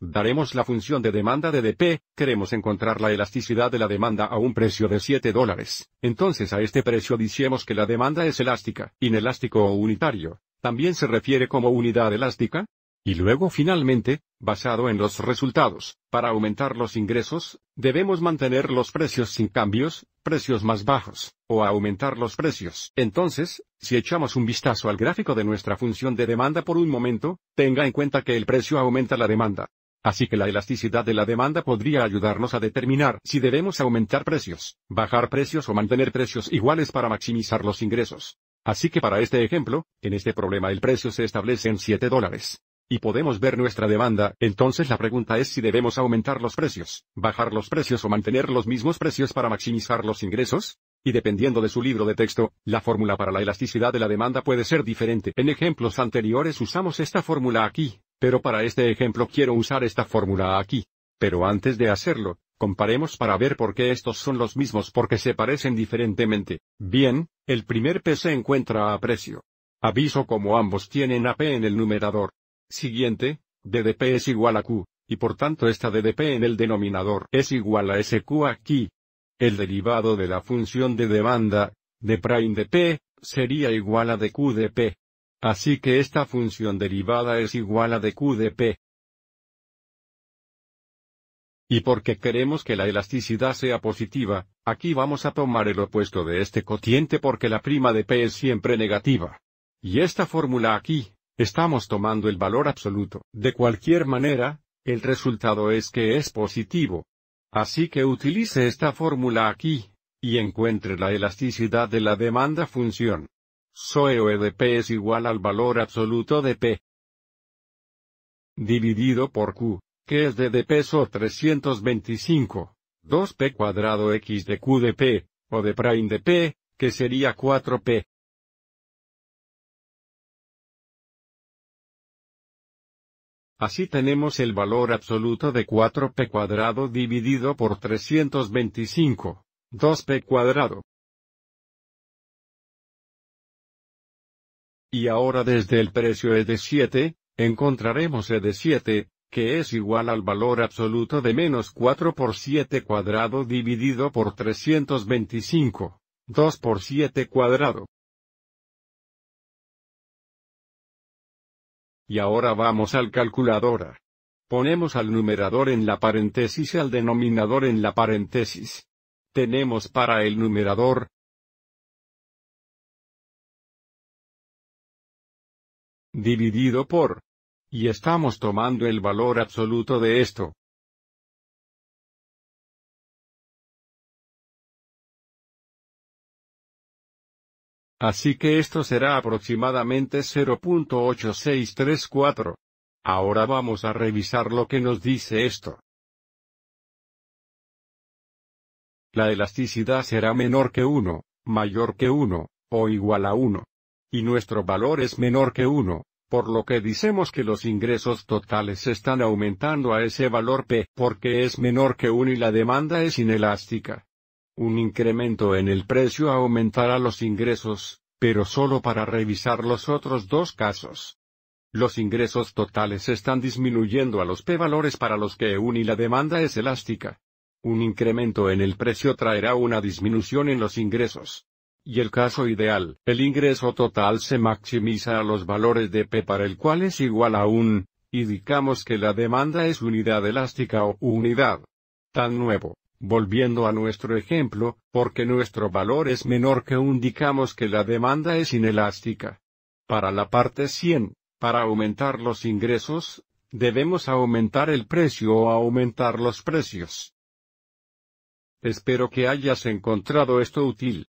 Daremos la función de demanda de DP, queremos encontrar la elasticidad de la demanda a un precio de 7 dólares. Entonces a este precio decimos que la demanda es elástica, inelástico o unitario. También se refiere como unidad elástica. Y luego finalmente, basado en los resultados, para aumentar los ingresos, debemos mantener los precios sin cambios, precios más bajos, o a aumentar los precios. Entonces, si echamos un vistazo al gráfico de nuestra función de demanda por un momento, tenga en cuenta que el precio aumenta la demanda. Así que la elasticidad de la demanda podría ayudarnos a determinar si debemos aumentar precios, bajar precios o mantener precios iguales para maximizar los ingresos. Así que para este ejemplo, en este problema el precio se establece en 7 dólares y podemos ver nuestra demanda, entonces la pregunta es si debemos aumentar los precios, bajar los precios o mantener los mismos precios para maximizar los ingresos. Y dependiendo de su libro de texto, la fórmula para la elasticidad de la demanda puede ser diferente. En ejemplos anteriores usamos esta fórmula aquí, pero para este ejemplo quiero usar esta fórmula aquí. Pero antes de hacerlo, comparemos para ver por qué estos son los mismos porque se parecen diferentemente. Bien, el primer P se encuentra a precio. Aviso como ambos tienen a P en el numerador siguiente, DDP es igual a Q, y por tanto esta DDP en el denominador es igual a SQ aquí. El derivado de la función de demanda, de prime de P, sería igual a dQ de P. Así que esta función derivada es igual a dQ de P. Y porque queremos que la elasticidad sea positiva, aquí vamos a tomar el opuesto de este cotiente porque la prima de P es siempre negativa. Y esta fórmula aquí, Estamos tomando el valor absoluto. De cualquier manera, el resultado es que es positivo. Así que utilice esta fórmula aquí, y encuentre la elasticidad de la demanda función. Soe e de P es igual al valor absoluto de P. Dividido por Q, que es de de peso 325, 2P cuadrado X de Q de P, o de prime de P, que sería 4P. Así tenemos el valor absoluto de 4p cuadrado dividido por 325, 2p cuadrado. Y ahora desde el precio E de 7, encontraremos E de 7, que es igual al valor absoluto de menos 4 por 7 cuadrado dividido por 325, 2 por 7 cuadrado. Y ahora vamos al calculadora. Ponemos al numerador en la paréntesis y al denominador en la paréntesis. Tenemos para el numerador dividido por. Y estamos tomando el valor absoluto de esto. Así que esto será aproximadamente 0.8634. Ahora vamos a revisar lo que nos dice esto. La elasticidad será menor que 1, mayor que 1, o igual a 1. Y nuestro valor es menor que 1, por lo que decimos que los ingresos totales están aumentando a ese valor P porque es menor que 1 y la demanda es inelástica. Un incremento en el precio aumentará los ingresos, pero solo para revisar los otros dos casos. Los ingresos totales están disminuyendo a los p-valores para los que un y la demanda es elástica. Un incremento en el precio traerá una disminución en los ingresos. Y el caso ideal, el ingreso total se maximiza a los valores de P para el cual es igual a un, y digamos que la demanda es unidad elástica o unidad. Tan nuevo, Volviendo a nuestro ejemplo, porque nuestro valor es menor que un que la demanda es inelástica. Para la parte 100, para aumentar los ingresos, debemos aumentar el precio o aumentar los precios. Espero que hayas encontrado esto útil.